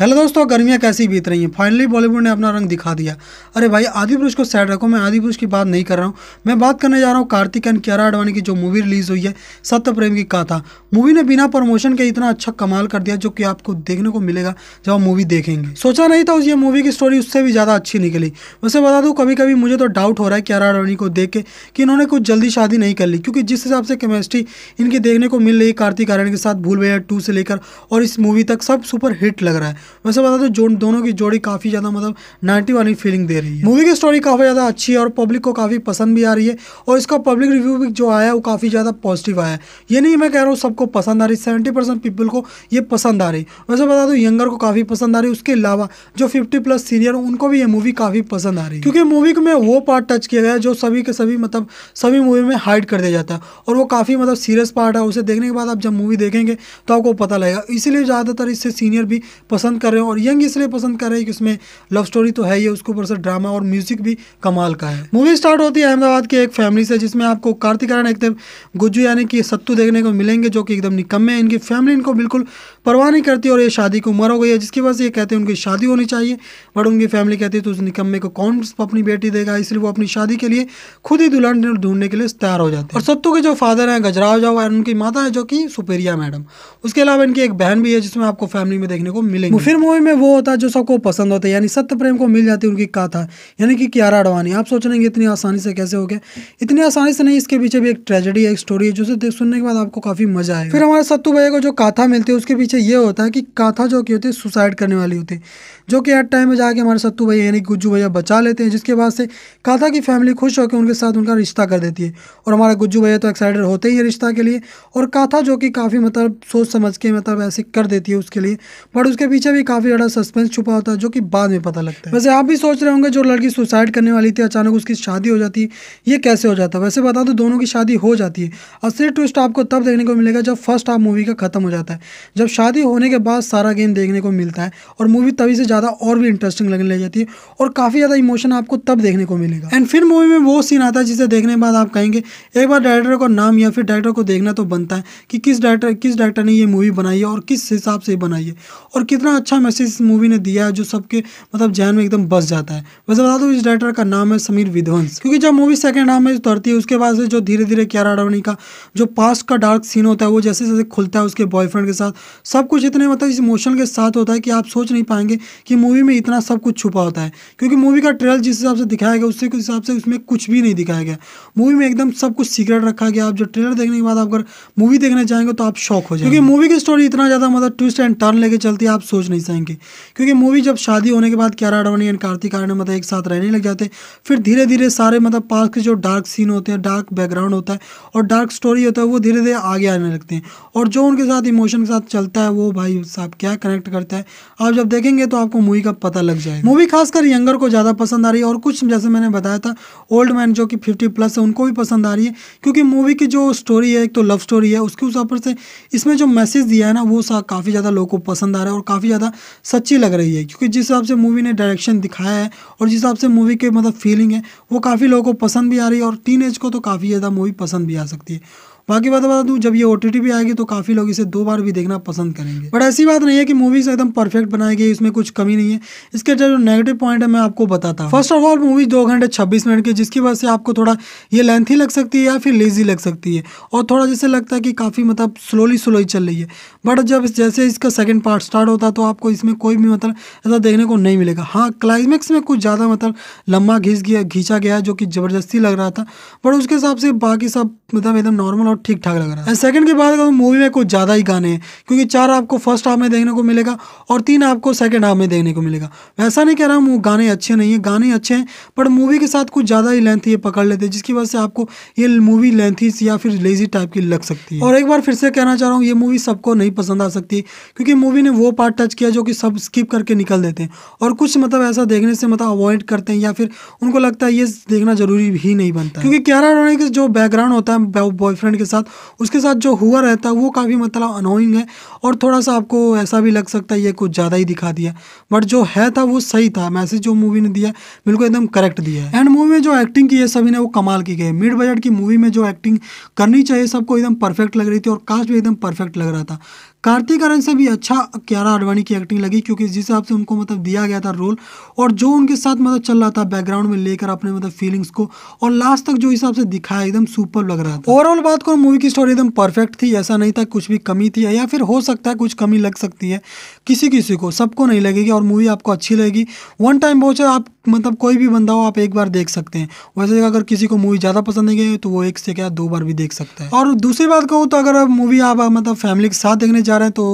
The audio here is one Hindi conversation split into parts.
हेलो दोस्तों गर्मियाँ कैसी बीत रही हैं फाइनली बॉलीवुड ने अपना रंग दिखा दिया अरे भाई आदि पुरुष को सैड रखो मैं आदि पुरुष की बात नहीं कर रहा हूँ मैं बात करने जा रहा हूँ कार्तिक एंड कियारा आडवाणी की जो मूवी रिलीज़ हुई है सत्य प्रेम की कथा मूवी ने बिना प्रमोशन के इतना अच्छा कमाल कर दिया जो कि आपको देखने को मिलेगा जब आप मूवी देखेंगे सोचा नहीं था उस ये मूवी की स्टोरी उससे भी ज़्यादा अच्छी निकली वैसे बता दूँ कभी कभी मुझे तो डाउट हो रहा है कियारा आडवाणी को देख के कि इन्होंने कुछ जल्दी शादी नहीं कर ली क्योंकि जिस हिसाब से केमिस्ट्री इनकी देखने को मिल रही कार्तिक आर्यन के साथ भूल भैया टू से लेकर और इस मूवी तक सब सुपर हिट लग रहा है वैसे बता दो जो दोनों की जोड़ी काफ़ी ज़्यादा मतलब नाइन्टी वाली फीलिंग दे रही है मूवी की स्टोरी काफ़ी ज़्यादा अच्छी है और पब्लिक को काफ़ी पसंद भी आ रही है और इसका पब्लिक रिव्यू भी जो आया है वो काफ़ी ज़्यादा पॉजिटिव आया है ये नहीं मैं कह रहा हूँ सबको पसंद आ रही सेवेंटी परसेंट पीपल को ये पसंद आ रही वैसे बता दो यंगर को काफ़ी पसंद आ रही उसके अलावा जो फिफ्टी प्लस सीनियर उनको भी ये मूवी काफ़ी पसंद आ रही क्योंकि मूवी में वो पार्ट टच किया गया जो सभी के सभी मतलब सभी मूवी में हाइड कर दिया जाता है और वो काफ़ी मतलब सीरियस पार्ट है उसे देखने के बाद आप जब मूवी देखेंगे तो आपको पता लगेगा इसीलिए ज़्यादातर इससे सीनियर भी पसंद पसंद कर रहे हो और यंग इसलिए पसंद कर रहे हैं कि उसमें लव स्टोरी तो है ही उसके ऊपर से ड्रामा और म्यूजिक भी कमाल का है मूवी स्टार्ट होती है अहमदाबाद की एक फैमिली से जिसमें आपको कार्तिकारण एकदम गुज्जू यानी कि सत्तू देखने को मिलेंगे जो कि एकदम निकम्मे हैं इनकी फैमिली इनको बिल्कुल परवाह नहीं करती और ये शादी की उम्र हो गई है जिसकी वजह से ये कहते हैं उनकी शादी होनी चाहिए बट उनकी फैमिली कहती है तो उस निकम्मे को कौन अपनी बेटी देगा इसलिए वो अपनी शादी के लिए खुद ही दुल्हन ढूंढने के लिए तैयार हो जाते हैं और सत्तू के जो फादर हैं गजराव जाओ और उनकी माता है जो कि सुपेरिया मैडम उसके अलावा इनकी एक बहन भी है जिसमें आपको फैमिली में देखने को मिलेगी फिर मूवी में वो होता है जो सबको पसंद होता है यानी सत्य प्रेम को मिल जाती है उनकी कथा यानी कि क्यारा अडवाणी आप सोच रहे हैं इतनी आसानी से कैसे हो गया इतनी आसानी से नहीं इसके पीछे भी एक ट्रेजेडी है एक स्टोरी है जो सुनने के बाद आपको काफ़ी मजा आएगा फिर हमारे सत्तू भैया को जो कथा मिलती है उसके पीछे ये होता है कि कथा जो की होती है सुसाइड करने वाली होती है जो कि एट टाइम में जाके हमारे सत्तू भैया यानी गुज्जू भैया बचा लेते हैं जिसके बाद से कथा की फैमिली खुश होकर उनके साथ उनका रिश्ता कर देती है और हमारा गुज्जू भैया तो एक्साइटेड होते ही है रिश्ता के लिए और कथा जो कि काफ़ी मतलब सोच समझ के मतलब ऐसे कर देती है उसके लिए बट उसके पीछे भी काफ़ी ज़्यादा सस्पेंस छुपा होता है जो कि बाद में पता लगता है वैसे आप भी सोच रहे होंगे जो लड़की सुसाइड करने वाली थी अचानक उसकी शादी हो जाती ये कैसे हो जाता वैसे बता दो दोनों की शादी हो जाती है असली ट्विस्ट आपको तब देखने को मिलेगा जब फर्स्ट हाफ मूवी का खत्म हो जाता है जब शादी होने के बाद सारा गेम देखने को मिलता है और मूवी तभी से ज़्यादा और भी इंटरेस्टिंग लगने लग जाती है और काफ़ी ज़्यादा इमोशन आपको तब देखने को मिलेगा एंड फिर मूवी में वो सीन आता है जिसे देखने के बाद आप कहेंगे एक बार डायरेक्टर का नाम या फिर डायरेक्टर को देखना तो बनता है कि किस डायरेक्टर किस डायरेक्टर ने ये मूवी बनाई है और किस हिसाब से बनाई है और कितना अच्छा मैसेज इस मूवी ने दिया है जो सबके मतलब जहन में एकदम बस जाता है वैसे बता दो इस डायरेक्टर का नाम है समीर विध्वंस क्योंकि जब मूवी सेकेंड हाफ में उतरती है उसके बाद से जो धीरे धीरे क्यारा अडवाणी का जो पास का डार्क सीन होता है वो जैसे जैसे खुलता है उसके बॉयफ्रेंड के साथ सब कुछ इतने मतलब इस इमोशन के साथ होता है कि आप सोच नहीं पाएंगे कि मूवी में इतना सब कुछ छुपा होता है क्योंकि मूवी का ट्रेलर जिस हिसाब से दिखाया गया उसके हिसाब से उसमें कुछ भी नहीं दिखाया गया मूवी में एकदम सब कुछ सीक्रेट रखा गया आप जो ट्रेलर देखने के बाद आप अगर मूवी देखने जाएंगे तो आप शौक हो जाएंगे क्योंकि मूवी की स्टोरी इतना ज़्यादा मतलब ट्विस्ट एंड टर्न लेके चलती है आप सोच नहीं नहीं सहेंगे क्योंकि मूवी जब शादी होने के बाद क्यारा अडवाणी एंड कार्तिक आर्यन मतलब एक साथ रहने लग जाते फिर धीरे धीरे सारे मतलब पास के जो डार्क सीन होते हैं डार्क बैकग्राउंड होता है और डार्क स्टोरी होता है वो धीरे धीरे आगे आने लगते हैं और जो उनके साथ इमोशन के साथ चलता है वो भाई साहब क्या कनेक्ट करता है आप जब देखेंगे तो आपको मूवी का पता लग जाएगा मूवी खासकर यंगर को ज़्यादा पसंद आ रही है और कुछ जैसे मैंने बताया था ओल्ड मैन जो कि फिफ्टी प्लस है उनको भी पसंद आ रही है क्योंकि मूवी की जो स्टोरी है एक तो लव स्टोरी है उसके हिसाब से इसमें जो मैसेज दिया है ना वो काफ़ी ज़्यादा लोगों को पसंद आ रहा है और काफ़ी ज़्यादा ज़्यादा सच्ची लग रही है क्योंकि जिस हिसाब से मूवी ने डायरेक्शन दिखाया है और जिस हिसाब से मूवी के मतलब फीलिंग है वो काफ़ी लोगों को पसंद भी आ रही है और टीन को तो काफ़ी ज़्यादा मूवी पसंद भी आ सकती है बाकी बात बता दूँ जब ये ओ भी आएगी तो काफ़ी लोग इसे दो बार भी देखना पसंद करेंगे बट ऐसी बात नहीं है कि मूवीज़ एकदम परफेक्ट बनाई गई इसमें कुछ कमी नहीं है इसके जो नेगेटिव पॉइंट है मैं आपको बताता हूँ फर्स्ट ऑफ ऑल मूवी दो घंटे छब्बीस मिनट की जिसकी वजह से आपको थोड़ा ये लेंथी लग सकती है या फिर लेजी लग सकती है और थोड़ा जैसे लगता है कि काफ़ी मतलब स्लोली स्लोली चल रही है बट जब जैसे इसका सेकेंड पार्ट स्टार्ट होता तो आपको इसमें कोई भी मतलब ऐसा देखने को नहीं मिलेगा हाँ क्लाइमैक्स में कुछ ज़्यादा मतलब लंबा घिस गया खींचा गया जो कि ज़बरदस्ती लग रहा था बट उसके हिसाब से बाकी सब मतलब एकदम नॉर्मल और नॉट ठीक ठाक लग रहा है एंड सेकंड के बाद अगर मूवी में कुछ ज़्यादा ही गाने हैं क्योंकि चार आपको फर्स्ट हाफ में देखने को मिलेगा और तीन आपको सेकंड हाफ में देखने को मिलेगा वैसा नहीं कह रहा हूँ गाने अच्छे नहीं है गाने अच्छे हैं बट मूवी के साथ कुछ ज़्यादा ही लेंथ ये पकड़ लेते हैं जिसकी वजह से आपको ये मूवी लेंथी या फिर लेजी टाइप की लग सकती है और एक बार फिर से कहना चाह रहा हूँ ये मूवी सबको नहीं पसंद आ सकती क्योंकि मूवी ने वो पार्ट टच किया जो कि सब स्किप करके निकल देते हैं और कुछ मतलब ऐसा देखने से मतलब अवॉइड करते हैं या फिर उनको लगता है ये देखना जरूरी ही नहीं बनता क्योंकि क्यारा रोने का जो बैकग्राउंड होता है बॉयफ्रेंड के साथ उसके साथ जो हुआ रहता है वो काफ़ी मतलब अनोइंग है और थोड़ा सा आपको ऐसा भी लग सकता है ये कुछ ज़्यादा ही दिखा दिया बट जो है था वो सही था मैसेज जो मूवी ने दिया बिल्कुल एकदम करेक्ट दिया है एंड मूवी में जो एक्टिंग की है सभी ने वो कमाल की गई मिड बजट की मूवी में जो एक्टिंग करनी चाहिए सबको एकदम परफेक्ट लग रही थी और कास्ट भी एकदम परफेक्ट लग रहा था कार्तिक आर्यन से भी अच्छा क्यारा आडवाणी की एक्टिंग लगी क्योंकि जिस हिसाब से उनको मतलब दिया गया था रोल और जो उनके साथ मतलब चल रहा था बैकग्राउंड में लेकर अपने मतलब फीलिंग्स को और लास्ट तक जो हिसाब से दिखाया एकदम सुपर लग रहा था ओवरऑल बात करो मूवी की स्टोरी एकदम परफेक्ट थी ऐसा नहीं था कुछ भी कमी थी या फिर हो सकता है कुछ कमी लग सकती है किसी किसी को सबको नहीं लगेगी और मूवी आपको अच्छी लगेगी वन टाइम बहुत आप मतलब कोई भी बंदा हो आप एक बार देख सकते हैं वैसे अगर किसी को मूवी ज़्यादा पसंद नहीं गई तो वो एक से क्या दो बार भी देख सकता है और दूसरी बात कहूँ तो अगर मूवी आप मतलब फैमिली के साथ देखने जा रहे हैं तो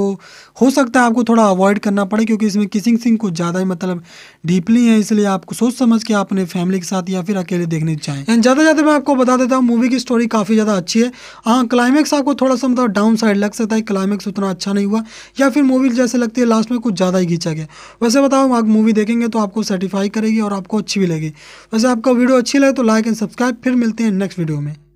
हो सकता है आपको थोड़ा अवॉइड करना पड़े क्योंकि इसमें किसिंग सिंह कुछ ज़्यादा ही मतलब डीपली है इसलिए आपको सोच समझ के आपने अपने फैमिली के साथ या फिर अकेले देखने चाहें एंड ज़्यादा ज़्यादा मैं आपको बता देता हूँ मूवी की स्टोरी काफ़ी ज़्यादा अच्छी है हाँ क्लाइमैक्स आपको थोड़ा सा मतलब डाउन साइड लग सकता है क्लाइमैक्स उतना अच्छा नहीं हुआ या फिर मूवी जैसे लगती है लास्ट में कुछ ज़्यादा ही खींचा गया वैसे बताओ आप मूवी देखेंगे तो आपको सेटिफाई करेगी और आपको अच्छी भी लगेगी वैसे आपका वीडियो अच्छी लगे तो लाइक एंड सब्सक्राइब फिर मिलते हैं नेक्स्ट वीडियो में